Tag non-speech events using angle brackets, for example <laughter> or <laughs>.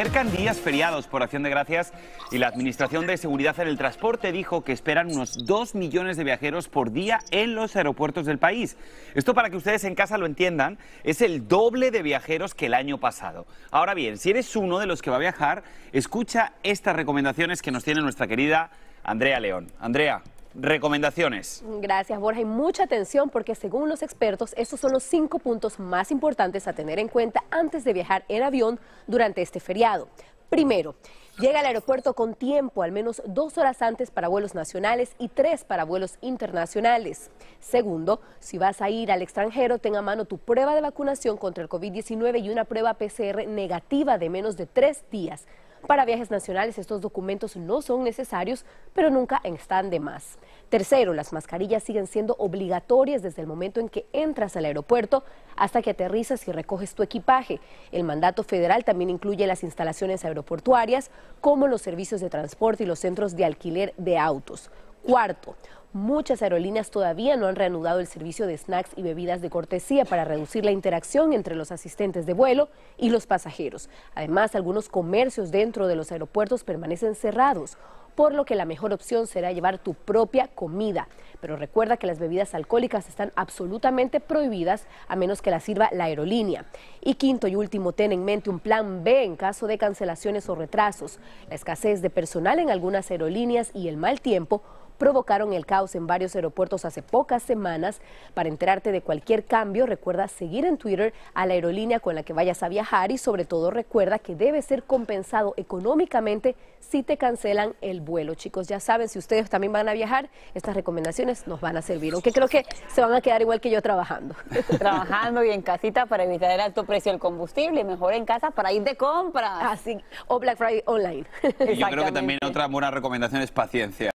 Cercan días feriados por Acción de Gracias y la Administración de Seguridad en el Transporte dijo que esperan unos 2 millones de viajeros por día en los aeropuertos del país. Esto para que ustedes en casa lo entiendan, es el doble de viajeros que el año pasado. Ahora bien, si eres uno de los que va a viajar, escucha estas recomendaciones que nos tiene nuestra querida Andrea León. Andrea, recomendaciones. Gracias, Borja. Y mucha atención porque según los expertos, estos son los cinco puntos más importantes a tener en cuenta antes de viajar en avión durante este feriado. Primero, llega al aeropuerto con tiempo, al menos dos horas antes para vuelos nacionales y tres para vuelos internacionales. Segundo, si vas a ir al extranjero, ten a mano tu prueba de vacunación contra el COVID-19 y una prueba PCR negativa de menos de tres días para viajes nacionales estos documentos no son necesarios, pero nunca están de más. Tercero, las mascarillas siguen siendo obligatorias desde el momento en que entras al aeropuerto hasta que aterrizas y recoges tu equipaje. El mandato federal también incluye las instalaciones aeroportuarias, como los servicios de transporte y los centros de alquiler de autos. Cuarto, Muchas aerolíneas todavía no han reanudado el servicio de snacks y bebidas de cortesía para reducir la interacción entre los asistentes de vuelo y los pasajeros. Además, algunos comercios dentro de los aeropuertos permanecen cerrados, por lo que la mejor opción será llevar tu propia comida. Pero recuerda que las bebidas alcohólicas están absolutamente prohibidas a menos que las sirva la aerolínea. Y quinto y último, ten en mente un plan B en caso de cancelaciones o retrasos. La escasez de personal en algunas aerolíneas y el mal tiempo provocaron el caos en varios aeropuertos hace pocas semanas. Para enterarte de cualquier cambio, recuerda seguir en Twitter a la aerolínea con la que vayas a viajar y sobre todo recuerda que debe ser compensado económicamente si te cancelan el vuelo. Chicos, ya saben, si ustedes también van a viajar, estas recomendaciones nos van a servir, aunque creo que se van a quedar igual que yo trabajando. <laughs> Trabajando y en casita para evitar el alto precio del combustible y mejor en casa para ir de compras. Así, ah, o Black Friday online. Yo creo que también otra buena recomendación es paciencia.